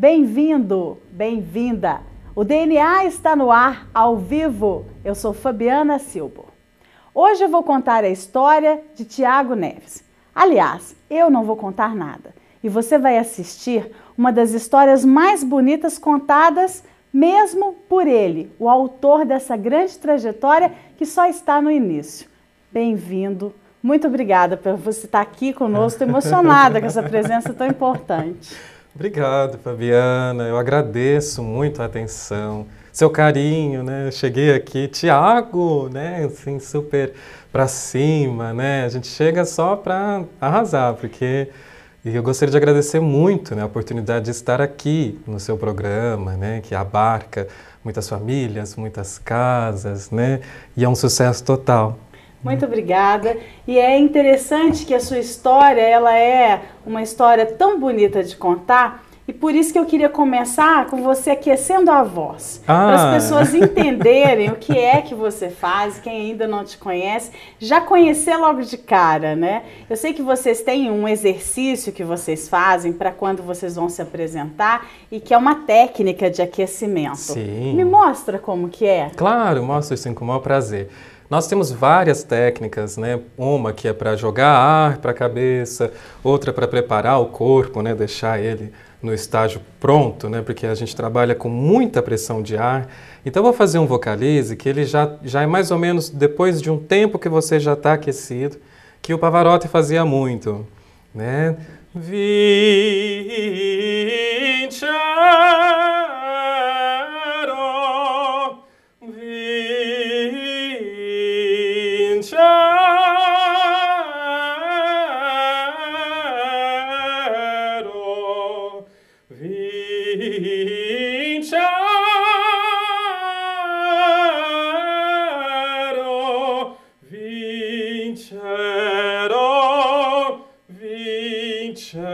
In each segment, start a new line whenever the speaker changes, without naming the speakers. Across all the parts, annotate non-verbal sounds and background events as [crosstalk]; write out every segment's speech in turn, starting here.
Bem-vindo, bem-vinda. O DNA está no ar, ao vivo. Eu sou Fabiana Silbo. Hoje eu vou contar a história de Tiago Neves. Aliás, eu não vou contar nada e você vai assistir uma das histórias mais bonitas contadas mesmo por ele, o autor dessa grande trajetória que só está no início. Bem-vindo. Muito obrigada por você estar aqui conosco, emocionada com essa presença tão importante.
Obrigado, Fabiana. Eu agradeço muito a atenção, seu carinho, né? Eu cheguei aqui, Tiago, né? Assim, super para cima, né? A gente chega só para arrasar, porque e eu gostaria de agradecer muito né, a oportunidade de estar aqui no seu programa, né, que abarca muitas famílias, muitas casas, né, e é um sucesso total.
Muito obrigada. E é interessante que a sua história, ela é uma história tão bonita de contar, e por isso que eu queria começar com você aquecendo a voz. Ah. Para as pessoas entenderem o que é que você faz, quem ainda não te conhece, já conhecer logo de cara, né? Eu sei que vocês têm um exercício que vocês fazem para quando vocês vão se apresentar e que é uma técnica de aquecimento. Sim. Me mostra como que é.
Claro, mostro sim com o maior prazer. Nós temos várias técnicas, né? Uma que é para jogar ar para a cabeça, outra para preparar o corpo, né? Deixar ele no estágio pronto, né? Porque a gente trabalha com muita pressão de ar. Então vou fazer um vocalize que ele já, já é mais ou menos depois de um tempo que você já está aquecido, que o Pavarotti fazia muito, né? Vincha
vincerò, vincerò.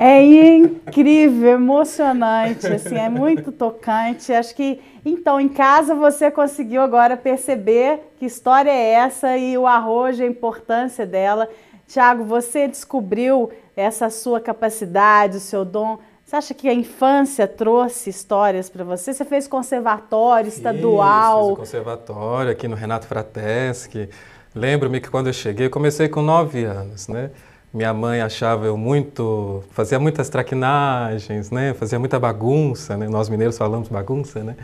É incrível, emocionante, assim, é muito tocante. Acho que então em casa você conseguiu agora perceber que história é essa e o arrojo, a importância dela. Tiago, você descobriu essa sua capacidade, o seu dom. Você acha que a infância trouxe histórias para você? Você fez conservatório estadual? Isso, fiz
conservatório aqui no Renato Frateschi. Lembro-me que quando eu cheguei, comecei com nove anos, né? Minha mãe achava eu muito, fazia muitas traquinagens, né? Fazia muita bagunça, né? Nós mineiros falamos bagunça, né?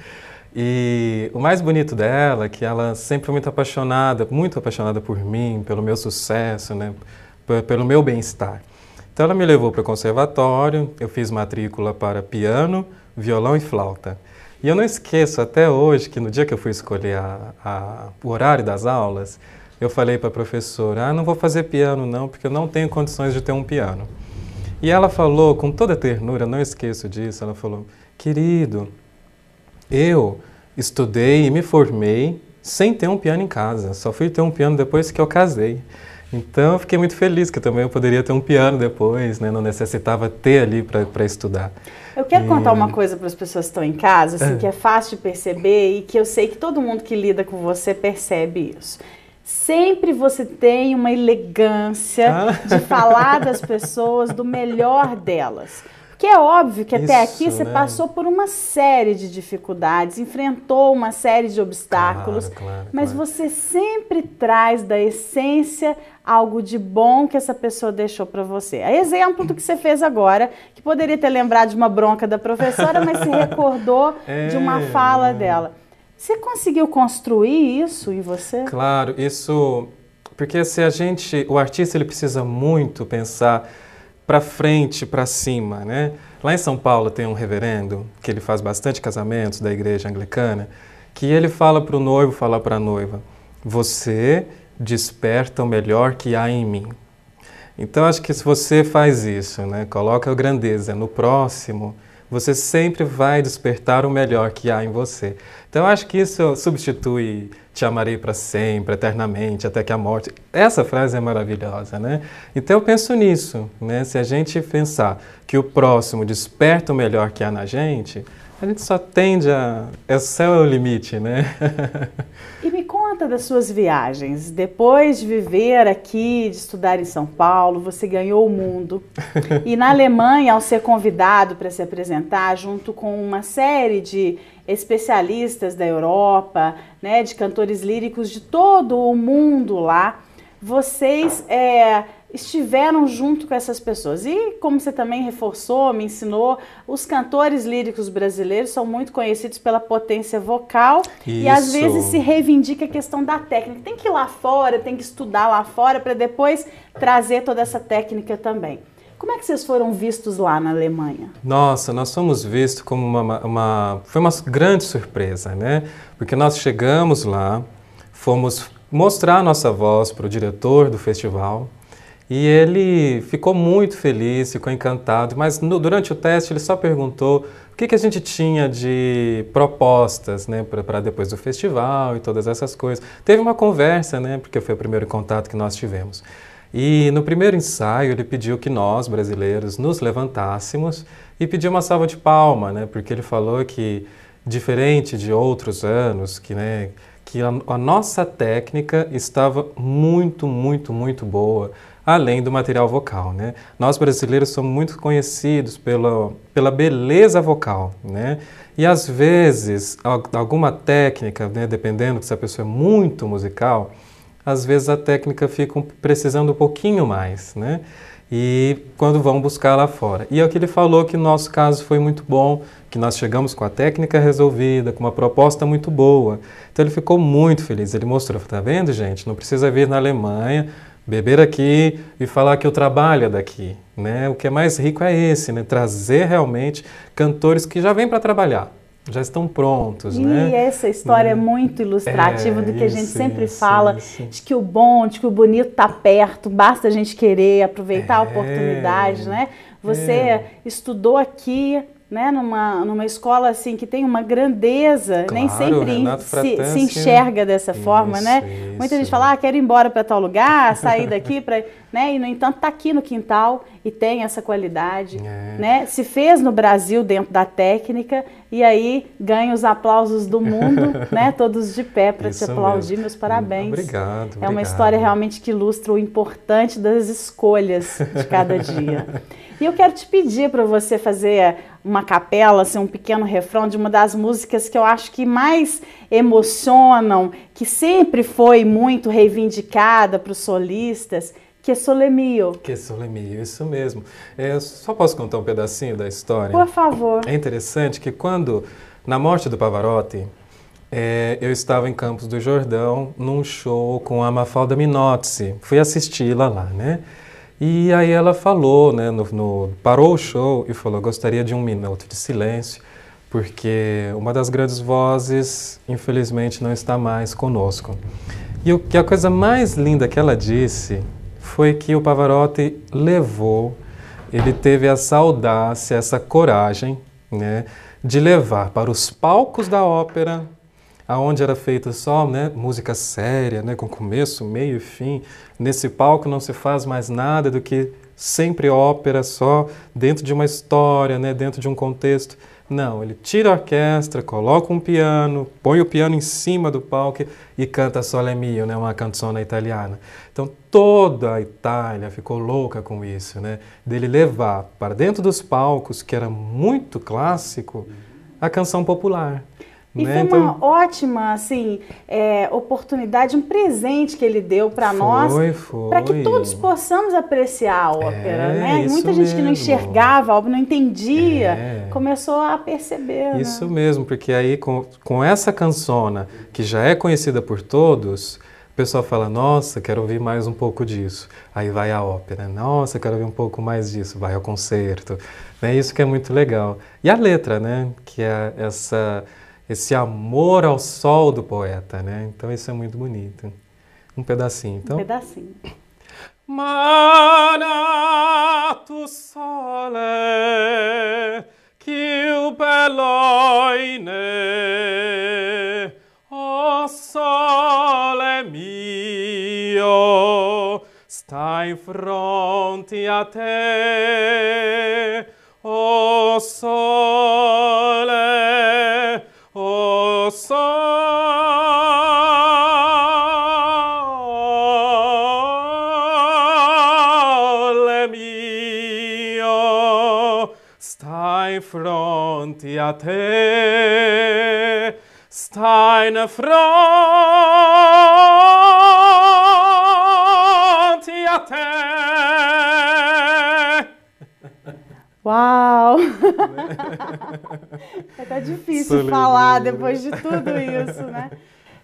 E o mais bonito dela é que ela é sempre foi muito apaixonada, muito apaixonada por mim, pelo meu sucesso, né? P pelo meu bem-estar. Então ela me levou para o conservatório, eu fiz matrícula para piano, violão e flauta. E eu não esqueço até hoje que no dia que eu fui escolher a, a, o horário das aulas, eu falei para a professora: ah, não vou fazer piano não, porque eu não tenho condições de ter um piano. E ela falou com toda ternura, não esqueço disso, ela falou: querido, eu estudei e me formei sem ter um piano em casa. Só fui ter um piano depois que eu casei. Então eu fiquei muito feliz que também eu poderia ter um piano depois, né? Não necessitava ter ali para estudar.
Eu quero e... contar uma coisa para as pessoas que estão em casa, assim, é. que é fácil de perceber e que eu sei que todo mundo que lida com você percebe isso. Sempre você tem uma elegância ah. de falar das pessoas, do melhor delas. Porque é óbvio que até Isso, aqui você né? passou por uma série de dificuldades, enfrentou uma série de obstáculos, claro, claro, mas claro. você sempre traz da essência algo de bom que essa pessoa deixou para você. É exemplo do que você fez agora, que poderia ter lembrado de uma bronca da professora, mas se recordou [laughs] é, de uma fala dela. Você conseguiu construir isso em você?
Claro, isso porque se a gente, o artista ele precisa muito pensar para frente, para cima, né? Lá em São Paulo tem um reverendo que ele faz bastante casamentos da igreja anglicana, que ele fala para o noivo, fala para a noiva: "Você desperta o melhor que há em mim". Então acho que se você faz isso, né, coloca a grandeza no próximo, você sempre vai despertar o melhor que há em você. Então, acho que isso substitui te amarei para sempre, eternamente, até que a morte. Essa frase é maravilhosa, né? Então, eu penso nisso, né? Se a gente pensar que o próximo desperta o melhor que há na gente, a gente só tende a. Esse é o limite, né?
e me conta das suas viagens. Depois de viver aqui, de estudar em São Paulo, você ganhou o mundo. [laughs] E na Alemanha, ao ser convidado para se apresentar, junto com uma série de especialistas da Europa, né, de cantores líricos de todo o mundo lá, vocês é, estiveram junto com essas pessoas. E como você também reforçou, me ensinou, os cantores líricos brasileiros são muito conhecidos pela potência vocal Isso. e às vezes se reivindica a questão da técnica. Tem que ir lá fora, tem que estudar lá fora para depois trazer toda essa técnica também. Como é que vocês foram vistos lá na Alemanha?
Nossa, nós fomos vistos como uma, uma foi uma grande surpresa, né? Porque nós chegamos lá, fomos mostrar nossa voz para o diretor do festival, e ele ficou muito feliz, ficou encantado, mas no, durante o teste ele só perguntou o que, que a gente tinha de propostas né, para depois do festival e todas essas coisas. Teve uma conversa, né, porque foi o primeiro contato que nós tivemos. E no primeiro ensaio ele pediu que nós, brasileiros, nos levantássemos e pediu uma salva de palma, né, porque ele falou que, diferente de outros anos, que né, que a, a nossa técnica estava muito, muito, muito boa, além do material vocal, né? Nós brasileiros somos muito conhecidos pela, pela beleza vocal, né? E às vezes, alguma técnica, né, dependendo se a pessoa é muito musical, às vezes a técnica fica precisando um pouquinho mais, né? e quando vão buscar lá fora. E é o que ele falou que o nosso caso foi muito bom, que nós chegamos com a técnica resolvida, com uma proposta muito boa. Então ele ficou muito feliz. Ele mostrou, tá vendo, gente? Não precisa vir na Alemanha, beber aqui e falar que eu trabalho daqui, né? O que é mais rico é esse, né? Trazer realmente cantores que já vêm para trabalhar já estão prontos, e né? E
essa história é hum. muito ilustrativa é, do que é, isso, a gente sempre isso, fala, isso. de que o bom, de que o bonito está perto, basta a gente querer aproveitar é, a oportunidade, né? Você é. estudou aqui, né, numa, numa escola assim que tem uma grandeza, claro, nem sempre se, se, enxerga dessa forma, né? Muita gente fala, ah, quero ir embora para tal lugar, sair daqui para né? E no entanto está aqui no quintal e tem essa qualidade, é. né? Se fez no Brasil dentro da técnica e aí ganha os aplausos do mundo, [laughs] né? Todos de pé para te aplaudir, mesmo. meus parabéns. Obrigado, obrigado. É uma história realmente que ilustra o importante das escolhas de cada dia. [laughs] e eu quero te pedir para você fazer uma capela, assim, um pequeno refrão de uma das músicas que eu acho que mais emocionam, que sempre foi muito reivindicada para os solistas que é Solemio.
Que é Solemio, isso mesmo. É, só posso contar um pedacinho da história? Por
favor. É
interessante que quando, na morte do Pavarotti, é, eu estava em Campos do Jordão num show com a Mafalda Minozzi. Fui assisti-la lá, né? E aí ela falou, né, no, no, parou o show e falou, gostaria de um minuto de silêncio, porque uma das grandes vozes, infelizmente, não está mais conosco. E o, que a coisa mais linda que ela disse foi que o Pavarotti levou, ele teve essa audácia, essa coragem, né, de levar para os palcos da ópera, aonde era feita só né, música séria, né, com começo, meio e fim. Nesse palco não se faz mais nada do que sempre ópera, só dentro de uma história, né, dentro de um contexto. Não, ele tira a orquestra, coloca um piano, põe o piano em cima do palco e canta Sole Mio, né, uma canzona italiana. Então toda a Itália ficou louca com isso, né? Dele levar para dentro dos palcos, que era muito clássico, a canção popular.
E né? foi então uma então... ótima assim, é, oportunidade, um presente que ele deu para nós, para que todos possamos apreciar a ópera. É, né? Muita gente mesmo. que não enxergava a ópera, não entendia, é. começou a perceber. Né? Isso
né? mesmo, porque aí com, com essa canzona, que já é conhecida por todos, o pessoal fala, nossa, quero ouvir mais um pouco disso. Aí vai à ópera, nossa, quero ouvir um pouco mais disso, vai ao concerto. É isso que é muito legal. E a letra, né? Que é essa esse amor ao sol do poeta, né? Então isso é muito bonito. Um pedacinho, então. Um
pedacinho. Manato sole que o beloine o sole mio sta in fronte a te o sole Stai fronte a te, stai na fronte a te.
Uau! [laughs] é
até difícil
falar depois de tudo isso, né?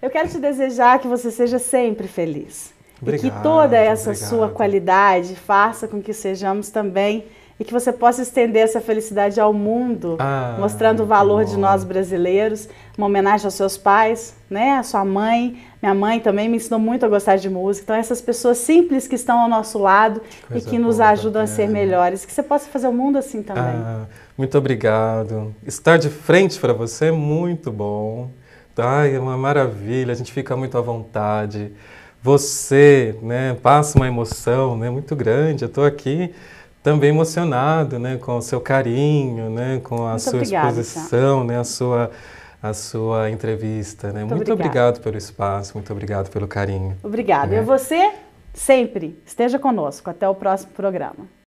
Eu quero te desejar que você seja sempre feliz. Obrigado, e que toda essa obrigado. sua qualidade faça com que sejamos também felizes e que você possa estender essa felicidade ao mundo, ah, mostrando o valor bom. de nós brasileiros, uma homenagem aos seus pais, né, à sua mãe. Minha mãe também me ensinou muito a gostar de música. Então essas pessoas simples que estão ao nosso lado que e que nos boa, ajudam a ser melhores, que você possa fazer o mundo assim também.
Ah, muito obrigado. Estar de frente para você é muito bom. Tá? É uma maravilha, a gente fica muito à vontade você né, passa uma emoção né, muito grande. Eu estou aqui também emocionado, né, com o seu carinho, né, com a Muito sua obrigada, exposição, né, a sua a sua entrevista. Né? Muito, muito obrigado pelo espaço, muito obrigado pelo carinho.
Obrigada. é E você, sempre, esteja conosco. Até o próximo programa.